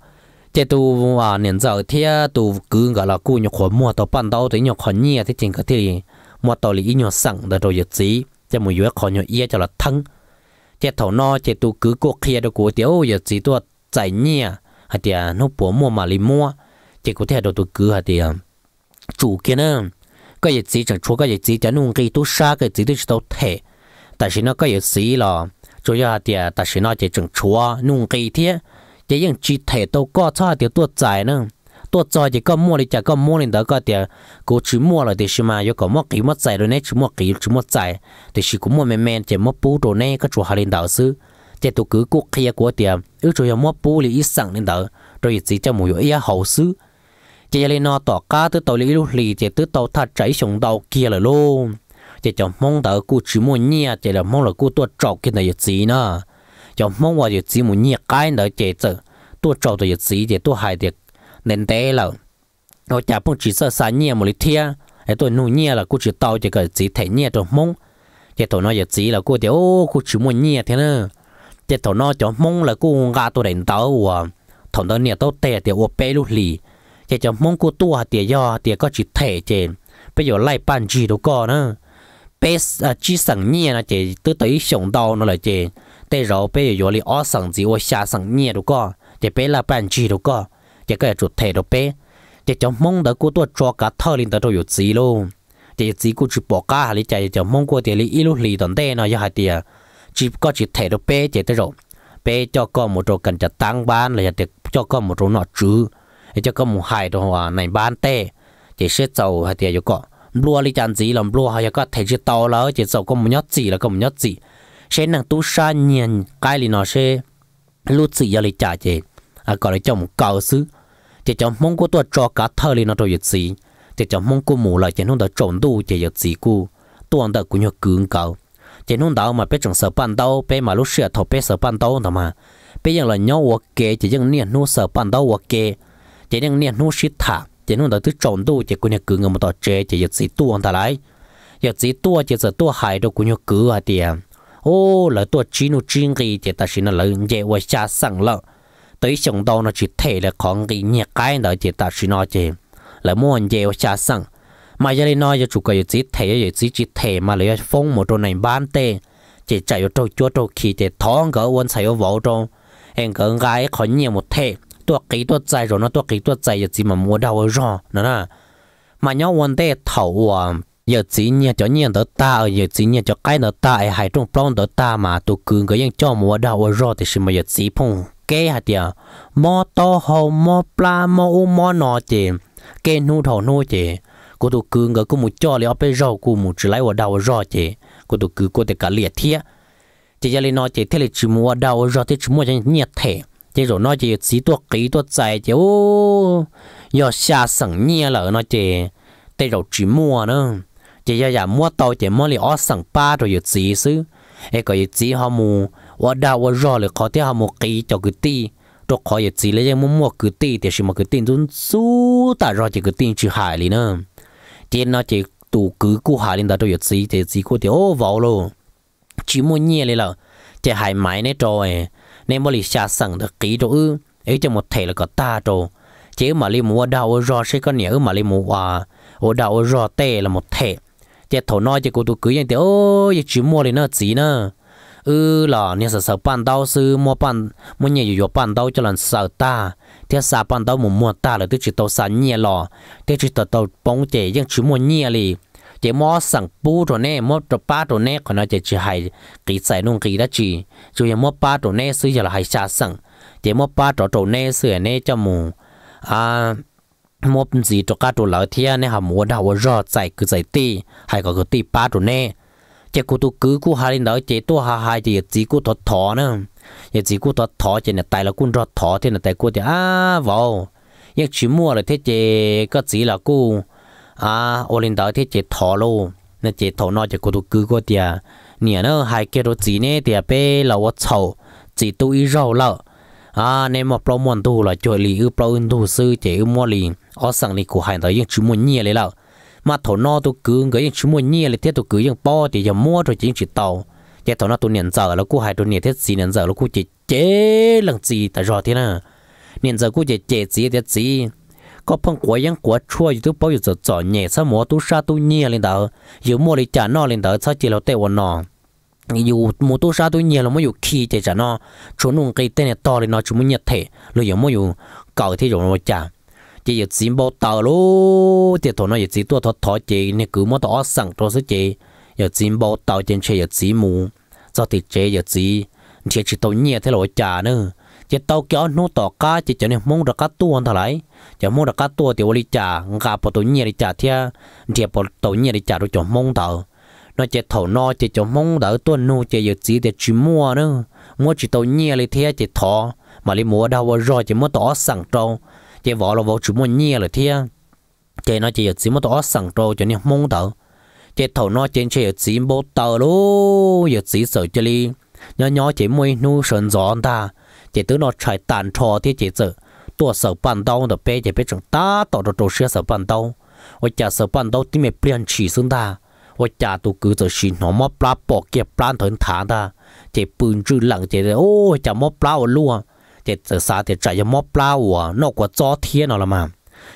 chế tu à nên giờ thì tu cứ gọi là cú nhục khó mua tàu bán tàu thì nhục khó nhẹ thì chính cái thì mua tàu thì nhục sẵn rồi giờ tiền chế mà dưới khó nhục ia cho là thăng chế thầu no chế tu cứ cố kia đâu cố tiêu giờ chỉ tu giải nhẹ hạt tiền nó bỏ mua mà li mua chế cố thể đồ tu cứ hạt tiền chủ kia nữa cái gì chỉ chẳng chúa cái gì chỉ chẳng nung cái tu sa cái gì tu chỉ đâu thể tại vì nó cái gì chỉ là chủ yếu là tiền tại vì nó chỉ chẳng chúa nung cái thế chỉ những chỉ thể đâu có cho thì tu giải nữa tu giải chỉ có mua đi chả có mua lên đó có tiền cố chỉ mua rồi thì xí mà có mua kỹ mua giải rồi nè chỉ mua kỹ chỉ mua giải thì xí cũng mua mềm mềm chỉ mua bù rồi nè các chủ hà lên đạo sư chỉ tu cứ cố kia của tiền ước chủ yếu mua bù thì ít sẵn lên đó rồi chỉ cho một yếu hậu sư chỉ là nó tỏ cá từ tàu lưu lì chỉ từ tàu thắt cháy xuống đầu kia là luôn chỉ cho mong tớ cụ chỉ muốn nhẹ chị là mong là cụ tôi trâu kia này gì nữa cho mong là chỉ muốn nhẹ cái nữa chị chứ tôi trâu tôi gì chị tôi hai được nên thế là nó chả bông chỉ sợ sáng nhẹ một lít thia ấy tôi nuôi nhẹ là cụ chỉ tàu chỉ cái gì thể nhẹ cho mong chỉ tôi nói gì là cụ thì ô cụ chỉ muốn nhẹ thế nữa chỉ tôi nói cho mong là cụ ngã tôi đến tàu à thằng đó nhẹ tao tè thì ô bé lúc lì chỉ cho mong cô tua tiệt do tiệt có chỉ thể chỉ bây giờ lại bàn gì đâu có nữa bé à chỉ sẵn nhẹ là chỉ tới tới sống đau nó là chỉ tới rồi bây giờ lại ở sẵn gì ở xa sẵn nhẹ đâu có chỉ bé là bàn gì đâu có chỉ cái chủ thể đâu bé chỉ cho mong đỡ cô tua cho cả thơ lên tới đâu có gì chỉ chỉ cô bỏ cả lại chỉ cho mong cô tiệt lại ít lúc lì tận đây nó giờ hai à. chỉ có chỉ thể đâu bé chỉ tới rồi bé cho con một chỗ cần chặt tăng ban là chỉ cho con một chỗ nọ chứ จะก็มุหายตัวในบ้านเต้จะเชื่อเจ้าเตียอยู่ก็รัวลิจันจีลำรัวเขาก็เทจิตเอาแล้วจะเจ้าก็มุยจีแล้วก็มุยจีเช่นนังตู้ชาเนียนใกล้ลีนอเช่ลูจียาลิจ่าเจอะก็เลยจมเก่าซื้อจะจมมงกูตัวจอกัดเธอลีนอตัวหยุดสีจะจมมงกูหมูเลยจะนุ่งเดาจมดูจะหยุดสีกูตัวเดากูหยุดกึ่งเก่าจะนุ่งเดามาเป็นจังเสือปันเดาเป็นมาลูเสือทอเป็นเสือปันเดาทำไมเป็นอย่างไรเนาะวัวเกจะยังเนียนนู่เสือปันเดาวัวเก chỉ nên niệm nô sĩ thả chỉ nên đầu tư trồng tu chỉ cũng nên cứ ngầm tỏ chế chỉ giật gì tu ta lại giật gì tu chỉ giật tu hại đâu cũng như cứ à tiền ô là tu chỉ nô chỉ gì chỉ ta xin là dễ quá xa sẵn lợ tới sống đâu nó chỉ thể là con gì nhẹ cái đó chỉ ta xin nó chỉ là muốn dễ quá xa sẵn mà giờ đây nói cho chủ cái giật gì thể giật gì chỉ thể mà lấy phong một chỗ này bán tê chỉ chạy ở chỗ chỗ chỗ khi để thong gỡ quân sai ở võ trong em gỡ gái khó nhiều một thể ตัวกี่ตัวใจรอนะตัวกี่ตัวใจอย่าจีมันมัวดาวรอนะนะมาเนาะวันเดทเขาอ่ะอย่าจีเนี่ยจะเนี่ยเดตาอย่าจีเนี่ยจะใกล้เดตาไอหายตรงปล้องเดตามาตัวกึ่งก็ยังจ้อมัวดาวรอแต่ชิมันอย่าจีพงแกหาเดียวมอโตหอมอปลามออุมอนอเจแกนู่นถอนู่นเจกูตัวกึ่งก็กูมุจ่อเลยเอาไปรอกูมุจะไล่ว่าดาวรอเจกูตัวกึ่งกูแต่กะเลียเทียจะยังเลยนอเจเทเลชิมัวดาวรอเทชิมัวจะเนี่ยเท chỉ rồi nó chỉ chỉ tua kỹ tua chạy chứ ô giờ xa sẵn nhia lỡ nó chỉ tê rồi chỉ mua nữa chỉ giờ giờ mua tàu chỉ mua li ó sẵn ba rồi giờ chỉ xứ ấy có giờ chỉ họ mua và đào và rò lại có thể họ mua kỹ cho cái ti cho khó giờ chỉ lấy mua mua cái ti thì chỉ mà cái tin chúng su ta rồi chỉ cái tin chỉ hại li nữa chỉ nó chỉ tụ cứ cú hại lên đó rồi giờ chỉ thì chỉ có thể ô vào luôn chỉ mua nhia li lỡ chỉ hại mãi nè trời nên mà lì xa sẵn được kỹ đồ ư ấy cho một thể là có ta đồ chứ mà lì mua đào rò sẽ có nhớ mà lì mua à đào rò tệ là một thể chế thổ nói chế cô tôi cứ như thế ôi chỉ mua thì nó chỉ nữa ư là nên sợ sợ bàn đau sư mua bàn mua nhẹ dù bàn đau cho là sợ ta thế xa bàn đau mua mua ta là tôi chỉ tàu xa nhẹ lò thế chỉ tàu tàu bóng chế nhưng chỉ mua nhẹ liền chỉ mò sẵn bu rồi nè mò ba rồi nè còn nó chỉ chỉ hay kỹ sai luôn kỹ đó chỉ chủ yếu ba rồi nè sử giờ là hay xa sẵn chỉ mò ba trọ rồi nè sử nè cho mù à mò gì trọ cá cứ chạy tì hay cứ tì ba rồi nè chỉ cô tu cứ cô hai lên đó chỉ tu hai chỉ chỉ cô thọ thọ nữa chỉ cô thọ thọ chỉ là tại là quân rõ thọ thì là tại cô thì à vào giờ chỉ mua là thế chỉ có chỉ là cô à ô linh đó thì chỉ thọ lô nên chỉ thọ nó chỉ có được cứ có tiền nè nó hai cái đồ gì nè tiền bé là vợ chậu chỉ tu ý rau lợ à nên mà pro muốn tu là chỗ lì ư pro ưng tu sư chỉ mua lì ở sẵn này của hai đó nhưng chỉ muốn nhẹ lì lợ mà thọ nó tu cứ cái nhưng chỉ muốn nhẹ lì thế tu cứ nhưng bao thì giờ mua rồi chỉ chỉ tàu cái thọ nó tu niệm giờ là cô hai tu niệm thế gì niệm giờ là cô chỉ chế lần gì tại rồi thế nè, niệm giờ cô chỉ chế gì thế gì có phong của yên của chua dù bao giờ cho nhẹ sa mùa tu sa tu nhẹ lên đó dù mua đi trả nó lên đó sao chỉ là tệ của nó dù mua tu sa tu nhẹ là mới dù khi chỉ trả nó chỗ nung cái tên này to lên nó chúng mua nhặt thể rồi dù mới dù cầu thì rồi mới trả chỉ dù tiền bao tàu lú chỉ thôi nó dù chỉ tua thọ thọ chỉ nên cứ mua tàu sẵn thôi sẽ chỉ dù chỉ bao tàu trên chơi dù chỉ mù do thì chơi dù chỉ chỉ chỉ tàu nhẹ thế là trả nữa chỉ tàu kéo nô tỏ cá chỉ cho nên mong được cá tua anh mong được cá tua thì đi gặp bộ tàu nhẹ đi trả thia thì bộ tàu nhẹ đi trả mong tàu nó chỉ thầu nó chỉ cho mong đỡ tuần nô chỉ giờ chỉ để chỉ mua nữa mua chỉ tàu nhẹ đi thia chỉ thọ mà đi mua đâu rồi chỉ mua tỏ sẵn trâu chỉ vỏ là vỏ chỉ mua nhẹ rồi thia chỉ nó chỉ giờ chỉ mua tỏ sẵn trâu cho nên mong tàu chỉ thầu nó chỉ chỉ giờ chỉ bộ tàu luôn giờ chỉ sợ chơi đi nhỏ nhỏ chỉ mua nuôi sơn gió ta chỉ tứ nó chạy tàn trò thì chỉ giờ tua sở bàn đầu, nó bé chỉ bé chúng ta tạo được đồ sửa sở bàn đau và chả sở bàn đau thì mình biến chỉ xuống ta và chả tụ cứ giờ xin nó mất bá bỏ kia plan thần thả ta chỉ bùn chữ lặng chỉ là ô chả mất bá luôn chỉ giờ xa thì chạy cho mất bá ở nó có gió thiên nó là mà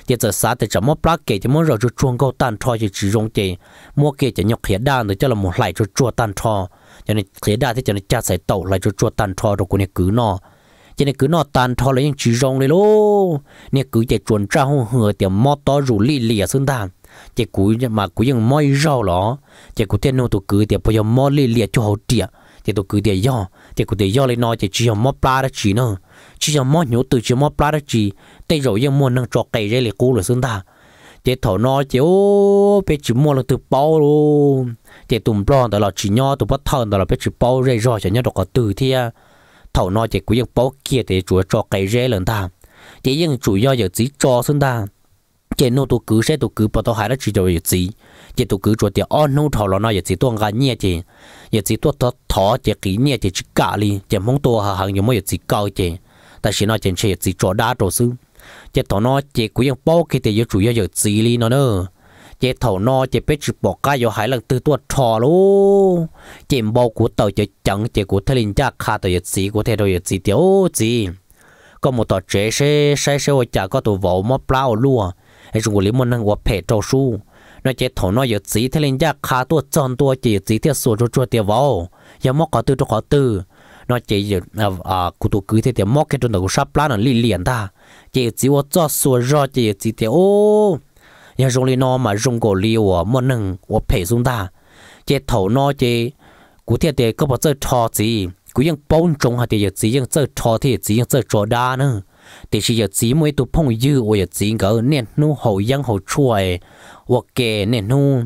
chỉ giờ xa thì chả mất bá kể chỉ muốn rồi cho chuông câu tàn trò chỉ chỉ rong chỉ mua kể chỉ nhọc hiện đan rồi cho là một lại cho chuột tàn trò cho nên hiện đan thì cho nên cha sẽ tẩu lại cho chuột tàn trò rồi của này cứ nó no cho nên cứ nó tàn thò lấy những chỉ rong lên lô nên cứ chạy chuẩn ra hông hửa tiền mót to rủ lì lì ở xương tàn chạy cú mà cú những môi rau ló chạy cú tiền nô tụ cứ tiền bây giờ mót lì lì cho họ tiệt chạy tụ cứ tiền do chạy cú tiền do lên nó chạy chỉ hông mót pla ra chỉ nữa chỉ hông mót nhổ từ chỉ mót pla ra chỉ tay rồi những mua năng cho cây ra lì cú là xương tàn chế thổ nó chế ô bây chỉ mua là từ bao luôn chế tụm plon đó là chỉ nhau tụm bắt thân đó là bây chỉ bao rây rồi cho nhau được có từ thia thầu nó chỉ cứ bảo kia để chúa cho cái rẻ lần ta chỉ những chủ yếu giờ chỉ cho xuống ta chỉ nô tụ cứ sẽ tụ cứ bảo tao hai đó chỉ cho yếu chỉ chỉ tụ cứ cho tiền ăn nô thầu là nó yếu chỉ tuang gan nhẹ chỉ yếu chỉ tuốt thọ thọ chỉ kỹ nhẹ chỉ chỉ cả li chỉ mong tua hàng hàng giờ mới giờ chỉ cao chỉ ta chỉ nói chỉ chỉ chỉ cho đa trổ sư chỉ tao nó chỉ cứ bảo bó kia để chủ yếu yếu chỉ li nó nữa chế thầu no chế bé chụp bỏ cái yo hải lần từ tua trò lô chế bao của tàu chế chẳng chế của thay cha khá tàu yết gì của thay đồ yết gì tiêu gì có một tàu chế xe xe xe hội chả có tàu vỗ mà plau lúa hay chúng lấy một năng quả phe trâu su nó chế thầu no yết gì thay linh cha khá tua tròn tua chế yết gì tiêu cho cho tiêu vỗ giờ móc có tư cho có tư nó chỉ à cụ tổ cứ thế móc cái trong đầu sắp lá nó liền liền ta chỉ chỉ có cho số rõ chỉ chỉ thì nhưng rồi li nó mà rong cổ li của một nâng của phải dùng ta chế thầu nó chế cụ thể thì có bao giờ cho gì cụ những bốn trồng hạt thì chỉ những giờ cho thì chỉ những giờ cho đa nữa thì chỉ giờ chỉ mới tụ phong dư của giờ chỉ có nên nu hậu dân hậu chuối hoặc kề nên nu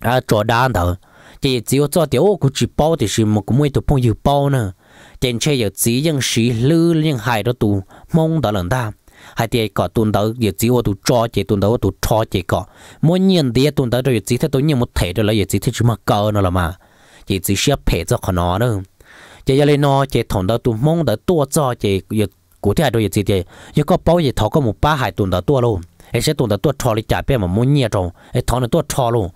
à cho đa nữa chỉ chỉ có cho tiểu cụ chỉ bao thì chỉ một cũng mới tụ phong dư bao nữa trên chơi giờ chỉ những sĩ lư những hại đó tụ mong đó lần ta hai tiền có tuần đầu giờ chỉ tôi cho chỉ tuần đầu tôi cho chỉ có mỗi nhân tiền tuần đầu rồi chỉ thế tôi nhiều một thể rồi lại giờ chỉ thế chỉ mà cơ nó là mà chỉ chỉ xếp thể cho khó nó đó chỉ giờ lên nó chỉ thằng đầu tôi mong đợi tôi cho chỉ giờ cụ thể rồi giờ chỉ thế giờ có bao giờ thọ có một ba hai tuần đầu tôi luôn ấy sẽ đầu tôi cho đi trả bé mà mỗi nhiều trong ấy thằng nó tôi luôn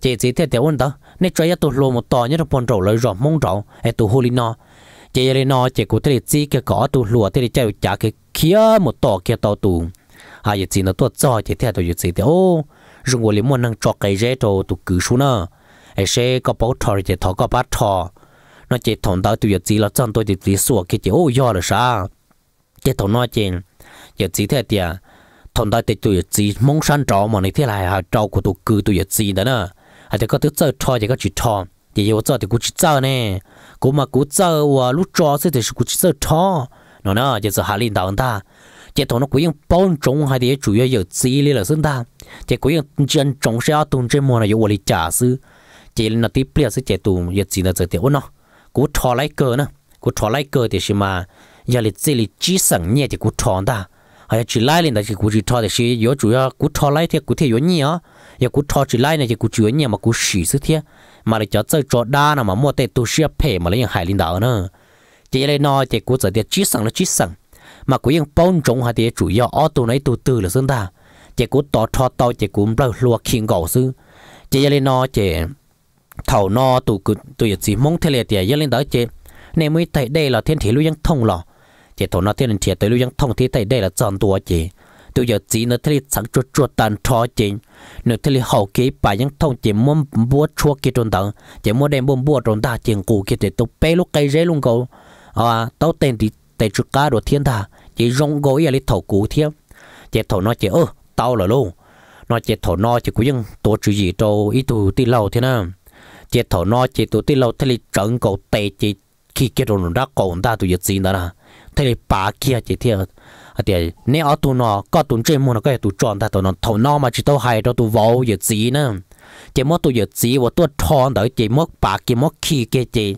chỉ chỉ thế tiểu anh đó nên cho giờ tôi luôn một tòa nhất là bồn trầu lấy rồi mong trầu ấy tôi hôi nó chỉ là nó chỉ cụ thể chỉ cái cỏ tôi lùa thì chơi trả cái kia một tổ kia tàu tù à giờ chỉ nó tôi cho thì theo tôi giờ chỉ thì ô dùng gọi là muốn năng cho cái rễ đồ tụ cứ xuống nữa ấy sẽ có bảo thọ thì thọ có bắt thọ nó chỉ thằng tao tôi giờ chỉ là chân tôi thì chỉ số, cái chỉ ô do là sao cái thằng nói chuyện giờ chỉ thế thì à, thằng tao thì tôi giờ chỉ mong săn trò mà này thế này à trò của tụ cứ tôi giờ chỉ đó nữa à thì có thứ chơi thọ thì có chỉ thọ thì giờ chơi thì cũng chỉ chơi nè cũng mà cũng chơi và lúc trò sẽ thì cũng chỉ chơi thọ nó nó chỉ sợ hà linh đào ta chỉ thằng nó quý ông bốn trống hay chủ yếu giờ chỉ lý là sinh ta chỉ quý ông chân trống sẽ ở tuần trên mùa này vô lý trả sư chỉ là tiếp bia sẽ chỉ tuần giờ là giờ tiểu nó cú thò lấy cờ nữa cú thò lấy cờ thì xí mà giờ lịch chỉ lịch chỉ sẵn nhẹ thì cú thò ta hay chỉ lại lên là chỉ cú chỉ thò chủ yếu cú thò lấy thì cú thì yếu nhẹ giờ cú thò chỉ lại thì cú chủ yếu mà cú xỉ thiệt mà lại cho chơi đa nào mà mua tệ tu sĩ mà lấy hàng hải linh đạo nữa chỉ lấy nó thì cố giờ để chỉ sẵn là chỉ sẵn mà cũng những bao trống hay để chủ yếu ở tụ này tụ từ là dân ta chỉ cũng tỏ cho tao chỉ cũng bao lúa khiên gạo sư chỉ lấy nó chỉ thầu nó tụ cứ tụ chỉ mong thế là thì giờ lên đó chỉ nên mới thấy đây là thiên thị lưu dân thông lò chỉ thầu nó thiên thị tới lưu dân thông thì thấy đây là tròn tua chỉ tụi giờ chỉ nó thấy sẵn chuột chuột tàn trò chỉ nó thấy hậu kỳ bà những thông chỉ muốn búa chua kia tròn tận chỉ muốn đem búa tròn ta chỉ cũ kia để tụ bê lúc cây rễ luôn cầu à tao tên thì tên chữ cá đồ thiên thà chỉ rong gối ali thầu cũ thiếu, chỉ thầu nó chỉ ơ tao là luôn nó chỉ thầu nó chỉ cũng nhưng tổ chữ gì đâu ít tu ti lâu thế nào chỉ thầu nó chỉ tu ti lâu thế là trận cầu tệ chỉ khi kia rồi nó cầu ta tu giật gì đó là thế là bà kia chỉ thiếu, à ờ, thì nếu ở tu nó có tu chơi mua nó có tu chọn ta tu nó thầu nó mà chỉ tao hay đâu tu vô giật gì nữa chỉ mất tu giật gì và tu chọn đó chỉ mất bà kia mất khi kia chỉ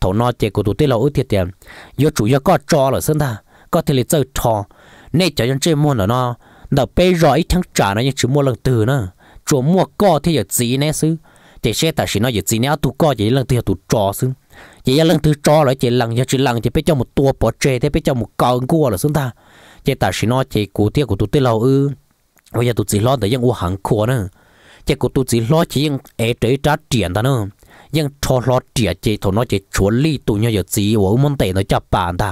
thổ nó chế của tụi tê lâu thiệt tiền do chủ yếu có cho là sân ta có thể là chơi trò nên cho những chơi mua nó đợt bây giờ ít thằng trả nó những chữ mua lần từ nữa chỗ mua có thì giờ gì nè sư chế xe ta chỉ nói giờ gì nè tụ có chỉ lần từ tụ trò sư chỉ lần từ trò lại chỉ lần giờ chỉ lần chỉ bây cho một tua bỏ chê thế bây cho một con cua là sân ta chế ta chỉ nói chế của thiệt của tụi tê lâu ư bây giờ tụi chỉ lo để những u hàng cua nữa chế của tụi chỉ lo chỉ những ế trế trá tiền ta nữa ยังชอลอเจียเจถนอเจชวนลี่ตุยเยอะจีว่ามันเตะนจับปานตา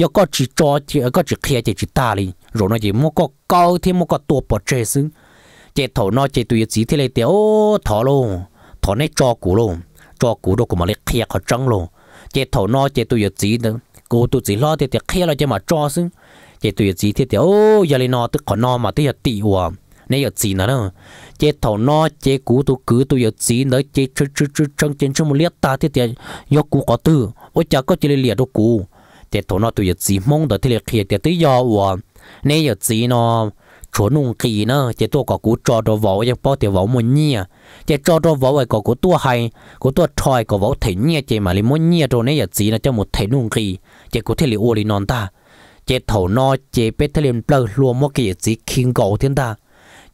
ยังก็จีจอเจก็จีเคลียเจจีตาลีรู้นะเจมันก็เกาที่มันก็ตัวปอดเจซึ่งเจถนอเจตุยจีที่เลยเตียวถอลงถอนในจอกูลงจอกูโดกูมาเลยเคลียเขาจังลงเจถนอเจตุยจีเนกูตุจีลอเตียวเคลียเราจะมาจอซึ่งเจตุยจีที่เตียวโอ้ยาลีนอตึกขอนอมาเตียตีวัว nè giờ gì nữa đâu chế thầu nó chế cú tu cứ tu giờ gì nữa chế chư chư chư trong trên trong một liếc ta thì tiền do cú có tư ôi chả có chế liệt đâu cú chế thầu nó tu giờ gì mong đợi thì liệt kia chế tới do và nè giờ gì nó chỗ nung kỳ nữa, chế tôi có cú cho đồ vỗ chế bao tiền vỗ một nhia chế cho đồ vỗ vậy có cú tua hay cú tua tròi có vỗ thể nhia chế mà lấy một nhia rồi nè giờ gì nó cho một thể nung kỳ chế cú thể liệt ô li non ta chế thầu nó chế biết thể liệt bờ luôn một kỳ gì kinh cầu thiên ta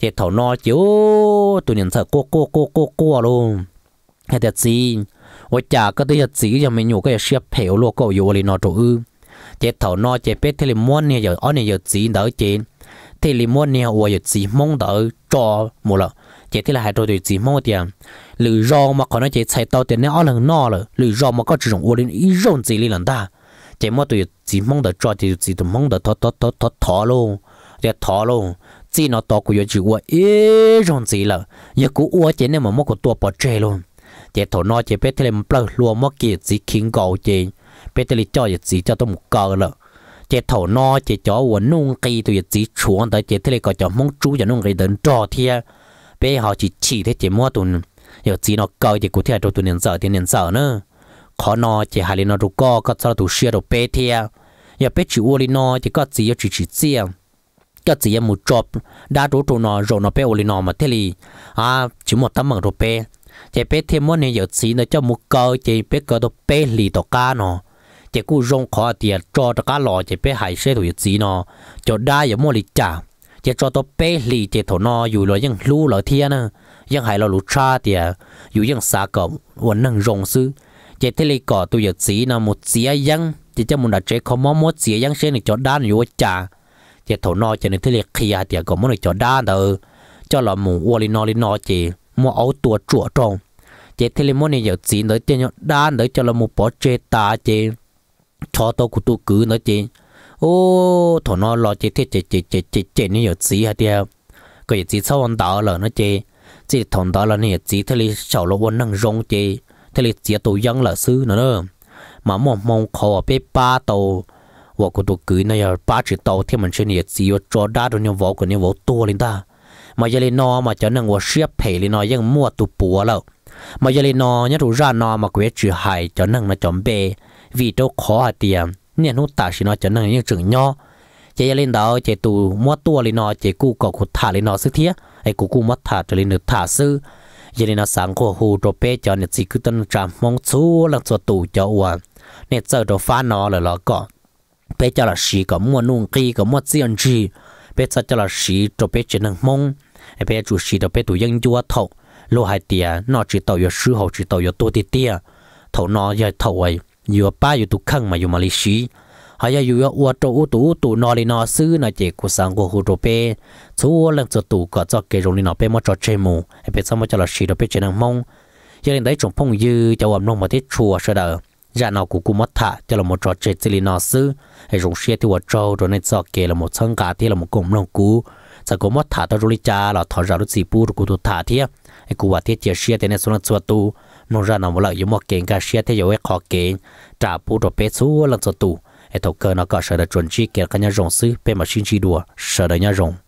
thì thảo nó chiếu tụi nhân sợ cô cô cô cô cô à luôn hay thật gì ôi chả có tới thật gì giờ mình nhủ cái xếp hiểu luôn cậu dù liền nó chỗ ư chế thảo nó chế biết thì liền muốn này giờ ở này giờ gì đỡ chế thì liền muốn này ôi giờ gì mong đỡ cho một lần chế thế là hai đôi chỉ mong à. tiền lử rau mà còn nói chế chạy tàu tiền nó ở lần nọ rồi lử rau mà có chỉ dùng ô đến ý rộn gì lên lần ta chế mà tụi chỉ mong đỡ cho thì chỉ tụi mong đỡ thọ thọ thọ thọ thọ luôn chế thọ luôn chỉ nó to của chỉ qua ít rong gì là giờ cú ua chỉ nên mà mất của tua bỏ chê luôn chỉ thổ nó chỉ biết thêm bơ lúa mất kia chỉ khiến gạo chỉ biết thêm cho chỉ cho tôi một cờ là chỉ thổ nó chỉ cho quần nung cây tôi chỉ chuồng tới chỉ thêm có cho mong chú cho nung cây đến trò thia bây họ chỉ chỉ thế chỉ mua tuần giờ chỉ nó cờ chỉ cụ thể cho tuần nhận sợ thì nhận sợ nữa khó nó chỉ hai nó rú co có sao tụ xia đồ bé thia giờ bé chịu uo nó chỉ có gì chỉ chỉ à? riêng cho chỉ em một job đã rủ trụ nó rồi nó bé ổn nó mà thế li à chỉ một tấm bằng rồi bé chỉ bé thêm món này giờ chỉ nó cho một cơ chỉ bé cơ đó bé lì đó cá nó chỉ cú rong khó tiền cho đó cá lo chỉ bé hải xe rồi chỉ nó cho đa giờ mua lì trả chỉ cho đó bé lì chỉ thổ nó dù rồi vẫn lưu lại thiên nè vẫn hải lo lú cha tiền dù vẫn xa cậu vẫn năng rong sư chỉ thế li cỏ tôi giờ chỉ nó một chỉ vẫn chỉ cho một đặt chế không mong một chỉ vẫn xe này cho đa nhiều trả thì thổ nó cho nên thế liệt kia à thì à có muốn cho đa đó cho là mù uo li nó li nó mua áo tua chua trong chỉ thế liệt này giờ chỉ nói tiền nhau đa nói cho là mù bỏ chê ta chỉ cho tôi cũng cứ nói chỉ ô thổ nó lo chỉ thế chỉ chỉ chỉ chỉ chỉ giờ chỉ hả tiệt cái chỉ sau anh đó là nó chỉ chỉ thằng đó là này chỉ thế liệt sau là quân năng rong chỉ thế liệt là sư nữa mà mong mong khó bé ba tàu tôi giờ giờ này này cho cho lên mà mà mà phải mua tụ bùa nó chuẩn vì đâu khó hạt tiền, nên nó ta xin nó cho nên những trường nho, chỉ lên đó chỉ tụ mua tua lên nó chỉ cú cọ cụt thả lên nó sức thiết, ai cú cú mua thả cho lên được thả sư, giờ này nó sáng của hồ đồ bé cho nên chỉ cứ tân trạm mong chú là cho tụ cho uổng, nên giờ đồ phá nó là nó cọ bé cho là sĩ có mua nung kỳ có mua tiền gì bé cho cho là sĩ cho bé chỉ năng mong bé chủ sĩ cho bé tụ dân chúa thầu lô hai tia nó chỉ tàu yếu sư hậu chỉ tàu yếu tu tiền tia thầu nó giờ thầu ấy yếu ba yếu tu khăng mà yếu mà lý sĩ hay là yếu uo trâu uo tu tu nó lý nó sư nó chỉ có sang của hồ bé chú lần cho tu có cho kê rồng lý nó bé mất cho chê mù bé sao mất cho là sĩ cho bé chỉ năng mong giờ đến đấy chúng phong dư cho ông nông mà thiết chùa sơ đời dạ nó cũng cũng mất thả cho là một trò chơi chỉ là nó sư hệ rồng xe thì một trâu rồi nên cho kể là một thân cả thì là một cùng lòng cú giờ cũng mất thả tao rồi cha là thọ ra được gì bu rồi cũng tụt thả thế hệ cụ và thiết chơi xe thì nên số nó cho tu nó ra nó một lợi dụng một kiện cả xe thì giờ ấy khó kiện trả bu rồi bé số lần cho tu hệ thầu cơ nó có sợ được chuẩn chỉ kể cả nhà rồng sư bé mà xin chỉ đùa sợ được nhà rồng